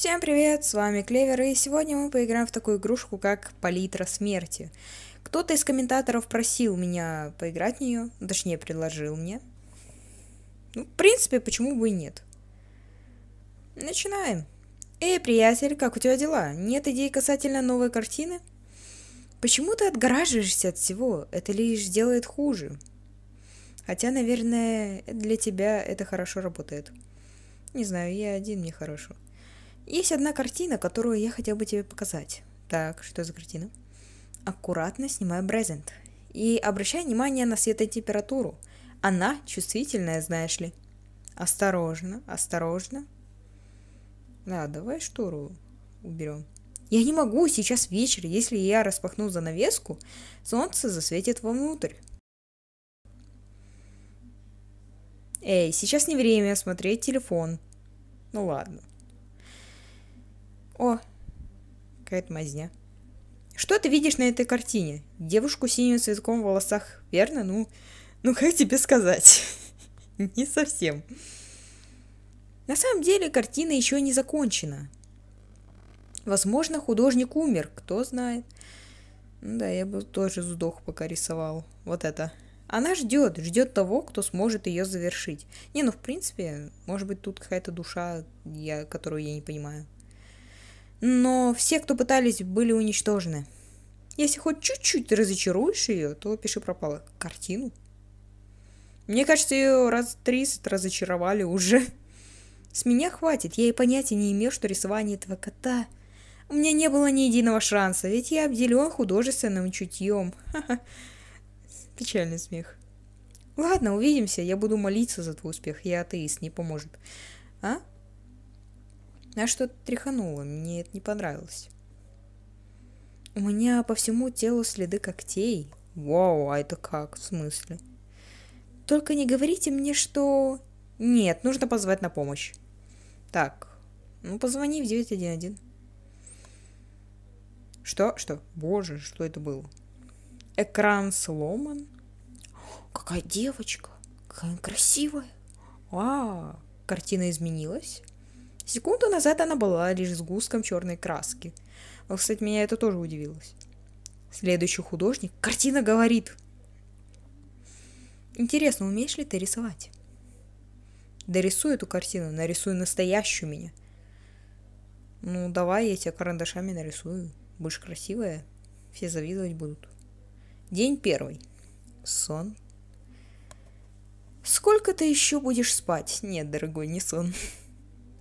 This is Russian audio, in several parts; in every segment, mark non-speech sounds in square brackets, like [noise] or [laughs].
Всем привет, с вами Клевер, и сегодня мы поиграем в такую игрушку, как Палитра Смерти. Кто-то из комментаторов просил меня поиграть в нее, точнее, предложил мне. Ну, в принципе, почему бы и нет. Начинаем. Эй, приятель, как у тебя дела? Нет идей касательно новой картины? Почему ты отгораживаешься от всего? Это лишь делает хуже. Хотя, наверное, для тебя это хорошо работает. Не знаю, я один мне хорошо. Есть одна картина, которую я хотел бы тебе показать. Так, что за картина? Аккуратно снимай брезент. И обращай внимание на светотемпературу. Она чувствительная, знаешь ли. Осторожно, осторожно. Да, давай штору уберем. Я не могу сейчас вечер, если я распахну занавеску, солнце засветит вовнутрь. Эй, сейчас не время смотреть телефон. Ну ладно. О, какая-то мазня. Что ты видишь на этой картине? Девушку с синим цветком в волосах, верно? Ну, ну как тебе сказать? [laughs] не совсем. На самом деле картина еще не закончена. Возможно, художник умер, кто знает. Ну да, я бы тоже вздох пока рисовал. Вот это. Она ждет, ждет того, кто сможет ее завершить. Не, ну в принципе, может быть тут какая-то душа, я, которую я не понимаю но все, кто пытались, были уничтожены. Если хоть чуть-чуть разочаруешь ее, то пиши пропало картину. Мне кажется, ее раз 30 разочаровали уже. С меня хватит, я и понятия не имел, что рисование этого кота. У меня не было ни единого шанса, ведь я обделен художественным чутьем. Ха-ха. Печальный смех. Ладно, увидимся, я буду молиться за твой успех, я атеист, не поможет. А? Я что-то тряханула, мне это не понравилось. У меня по всему телу следы когтей. Вау, а это как? В смысле? Только не говорите мне, что... Нет, нужно позвать на помощь. Так, ну позвони в 911. Что? Что? Боже, что это было? Экран сломан? Какая девочка! Какая красивая! А, картина изменилась? Секунду назад она была лишь сгустком черной краски. Вот, кстати, меня это тоже удивилось. Следующий художник. Картина говорит. Интересно, умеешь ли ты рисовать? Дорисуй эту картину, нарисуй настоящую меня. Ну, давай, я тебя карандашами нарисую. Будешь красивая, все завидовать будут. День первый. Сон. Сколько ты еще будешь спать? Нет, дорогой, не сон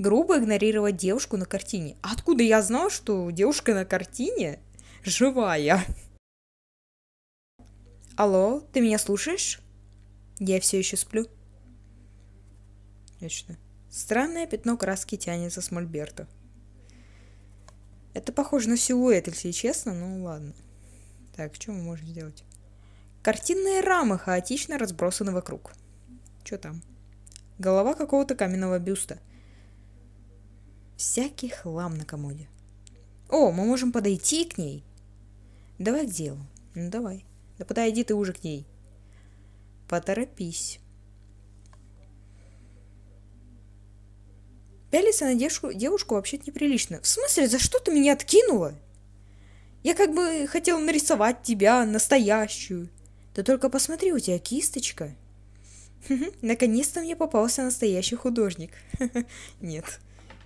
грубо игнорировать девушку на картине. А откуда я знал, что девушка на картине живая? Алло, ты меня слушаешь? Я все еще сплю. Точно. Странное пятно краски тянется с мольберта. Это похоже на силуэт, если честно, ну ладно. Так, что мы можем сделать? Картинные рамы хаотично разбросаны вокруг. Что там? Голова какого-то каменного бюста всякий хлам на комоде. О, мы можем подойти к ней. Давай к делу. Ну давай. Да подойди ты уже к ней. Поторопись. Пялиться на девушку, девушку вообще-то неприлично. В смысле, за что ты меня откинула? Я как бы хотела нарисовать тебя настоящую. Да только посмотри, у тебя кисточка. [laughs] Наконец-то мне попался настоящий художник. [laughs] Нет.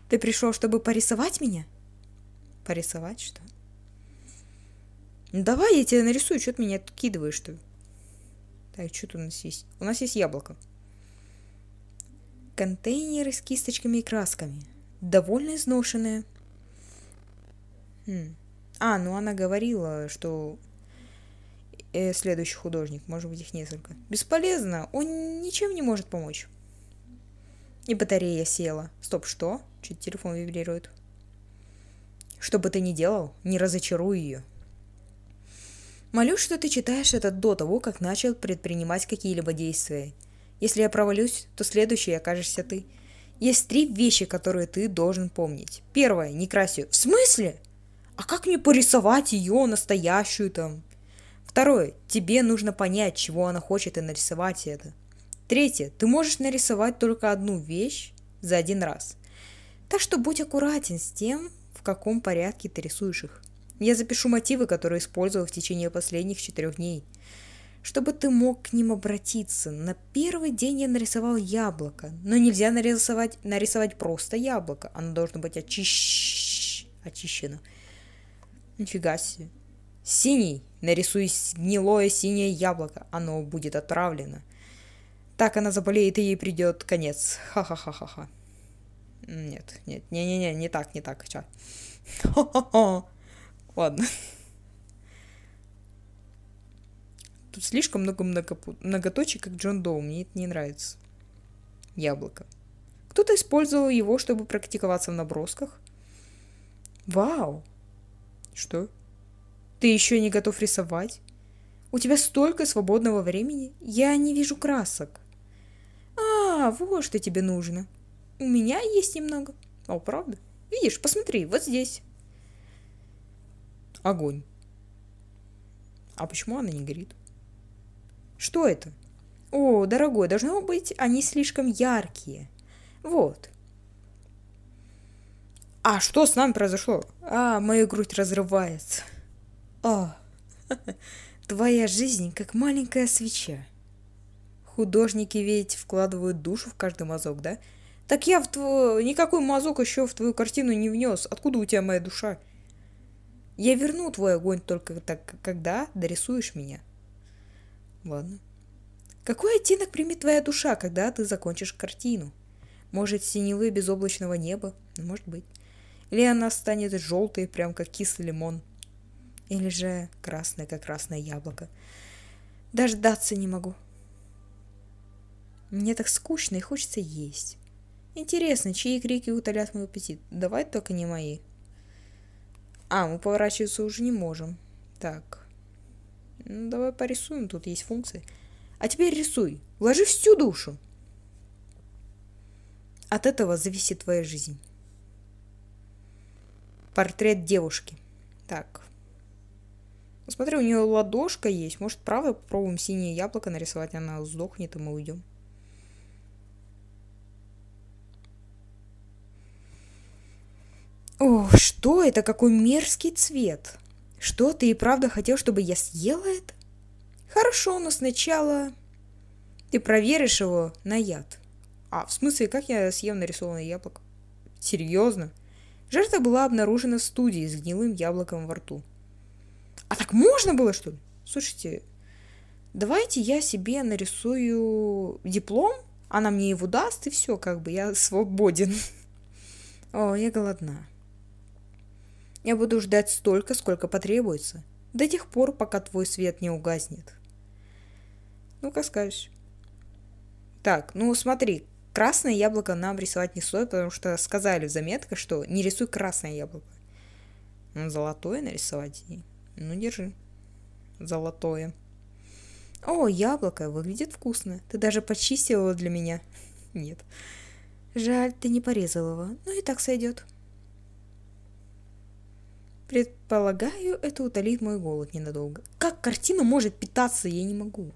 Ты пришел, чтобы порисовать меня? Порисовать что? Ну, давай я тебя нарисую, что ты меня откидываешь ты? Так, что тут у нас есть? У нас есть яблоко. Контейнеры с кисточками и красками. Довольно изношенные. Хм. А, ну она говорила, что э, следующий художник, может быть их несколько. Бесполезно, он ничем не может помочь. И батарея села. Стоп, что? Чуть телефон вибрирует. Что бы ты ни делал, не разочаруй ее. Молюсь, что ты читаешь это до того, как начал предпринимать какие-либо действия. Если я провалюсь, то следующей окажешься ты. Есть три вещи, которые ты должен помнить. Первое, не крась В смысле? А как мне порисовать ее настоящую там? Второе, тебе нужно понять, чего она хочет и нарисовать это. Третье. Ты можешь нарисовать только одну вещь за один раз. Так что будь аккуратен с тем, в каком порядке ты рисуешь их. Я запишу мотивы, которые использовал в течение последних четырех дней. Чтобы ты мог к ним обратиться, на первый день я нарисовал яблоко. Но нельзя нарисовать, нарисовать просто яблоко. Оно должно быть очищ... очищено. Нифига себе. Синий. Нарисуй гнилое синее яблоко. Оно будет отравлено. Так она заболеет, и ей придет конец. Ха-ха-ха-ха-ха. Нет, нет, не-не-не, не так, не так, чё. Хо-хо-хо. Ладно. Тут слишком много многоточий, как Джон Доу, мне это не нравится. Яблоко. Кто-то использовал его, чтобы практиковаться в набросках. Вау! Что? Ты еще не готов рисовать? У тебя столько свободного времени? Я не вижу красок. А, вот что тебе нужно. У меня есть немного. О, правда? Видишь, посмотри, вот здесь. Огонь. А почему она не горит? Что это? О, дорогой, должно быть, они слишком яркие. Вот. А что с нами произошло? А, моя грудь разрывается. А, [laughs] твоя жизнь как маленькая свеча. Художники ведь вкладывают душу в каждый мазок, да? Так я в тво... никакой мазок еще в твою картину не внес. Откуда у тебя моя душа? Я верну твой огонь только так, когда дорисуешь меня. Ладно. Какой оттенок примет твоя душа, когда ты закончишь картину? Может, синевы безоблачного неба? Ну, может быть. Или она станет желтой, прям как кислый лимон. Или же красная, как красное яблоко. Дождаться не могу. Мне так скучно и хочется есть. Интересно, чьи крики утолят мой аппетит? Давай только не мои. А, мы поворачиваться уже не можем. Так. Ну, давай порисуем, тут есть функции. А теперь рисуй. Вложи всю душу. От этого зависит твоя жизнь. Портрет девушки. Так. Ну, смотри, у нее ладошка есть. Может, правда попробуем синее яблоко нарисовать, она сдохнет, и мы уйдем. Что это? Какой мерзкий цвет! Что, ты и правда хотел, чтобы я съела это? Хорошо, но сначала ты проверишь его на яд. А, в смысле, как я съем нарисованное яблоко? Серьезно? Жертва была обнаружена в студии с гнилым яблоком во рту. А так можно было, что ли? Слушайте, давайте я себе нарисую диплом, она мне его даст, и все, как бы я свободен. [laughs] О, я голодна. Я буду ждать столько, сколько потребуется, до тех пор, пока твой свет не угаснет. Ну, как скажешь. Так, ну смотри, красное яблоко нам рисовать не стоит, потому что сказали в заметках, что не рисуй красное яблоко. Ну, золотое нарисовать. Ну, держи. Золотое. О, яблоко, выглядит вкусно. Ты даже почистил его для меня. [laughs] Нет. Жаль, ты не порезал его. Ну и так сойдет. Предполагаю, это утолит мой голод ненадолго. Как картина может питаться, я не могу.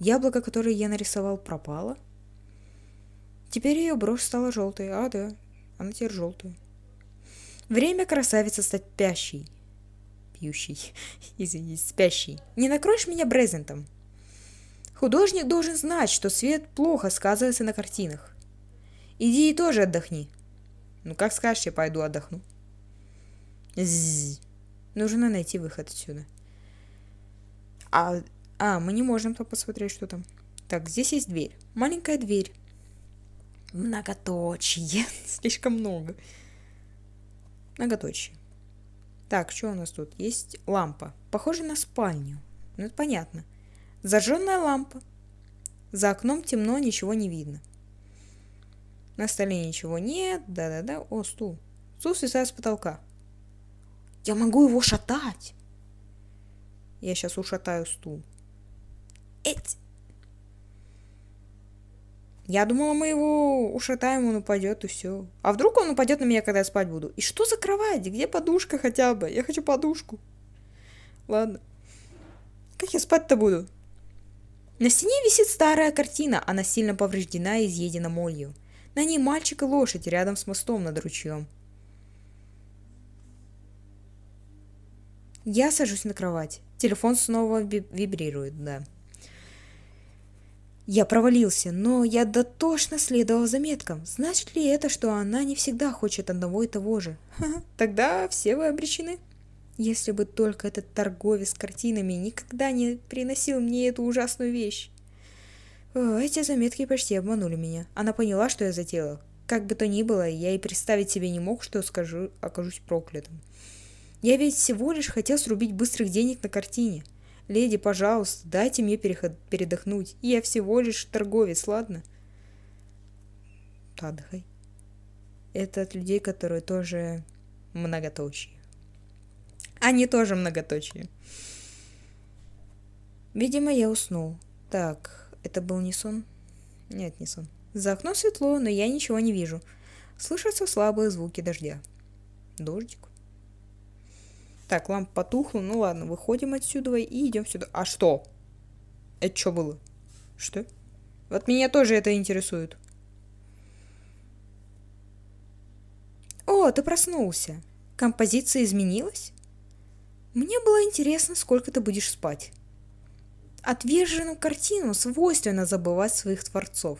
Яблоко, которое я нарисовал, пропало. Теперь ее брошь стала желтой. А, да, она теперь желтая. Время красавица стать пящей. Пьющей. [laughs] Извините, спящей. Не накроешь меня брезентом? Художник должен знать, что свет плохо сказывается на картинах. Иди и тоже отдохни. Ну, как скажешь, я пойду отдохну. З. Нужно найти выход отсюда. А, а, мы не можем там посмотреть, что там. Так, здесь есть дверь. Маленькая дверь. Многоточие. [laughs] Слишком много. Многоточие. Так, что у нас тут? Есть лампа. Похоже на спальню. Ну, это понятно. Зажженная лампа. За окном темно, ничего не видно. На столе ничего нет. Да-да-да. О, стул. Стул свисает с потолка. Я могу его шатать. Я сейчас ушатаю стул. Эть! Я думала, мы его ушатаем, он упадет и все. А вдруг он упадет на меня, когда я спать буду? И что за кровать? Где подушка хотя бы? Я хочу подушку. Ладно. Как я спать-то буду? На стене висит старая картина, она сильно повреждена и изъедена молью. На ней мальчик и лошадь рядом с мостом над ручьем. Я сажусь на кровать. Телефон снова вибрирует, да. Я провалился, но я дотошно следовал заметкам. Значит ли это, что она не всегда хочет одного и того же? Ха-ха, тогда все вы обречены. Если бы только этот торговец картинами никогда не приносил мне эту ужасную вещь. Эти заметки почти обманули меня. Она поняла, что я затеяла. Как бы то ни было, я и представить себе не мог, что скажу, окажусь проклятым. Я ведь всего лишь хотел срубить быстрых денег на картине. Леди, пожалуйста, дайте мне переход... передохнуть. Я всего лишь торговец, ладно? Отдыхай. Это от людей, которые тоже многоточие. Они тоже многоточие. Видимо, я уснул. Так, это был не сон? Нет, не сон. За окном светло, но я ничего не вижу. Слышатся слабые звуки дождя. Дождик. Так, лампа потухла. Ну ладно, выходим отсюда и идем сюда. А что? Это что было? Что? Вот меня тоже это интересует. О, ты проснулся. Композиция изменилась? Мне было интересно, сколько ты будешь спать. Отверженную картину свойственно забывать своих творцов.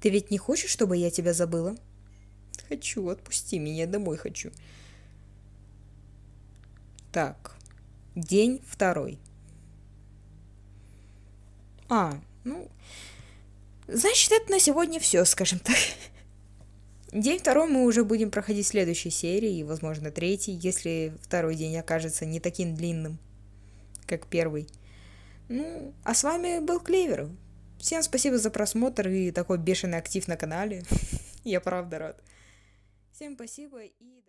Ты ведь не хочешь, чтобы я тебя забыла? Хочу, отпусти меня, домой хочу. Хочу. Так, день второй. А, ну, значит, это на сегодня все, скажем так. День второй мы уже будем проходить следующей серии, и, возможно, третий, если второй день окажется не таким длинным, как первый. Ну, а с вами был Клевер. Всем спасибо за просмотр и такой бешеный актив на канале. [laughs] Я правда рад. Всем спасибо и...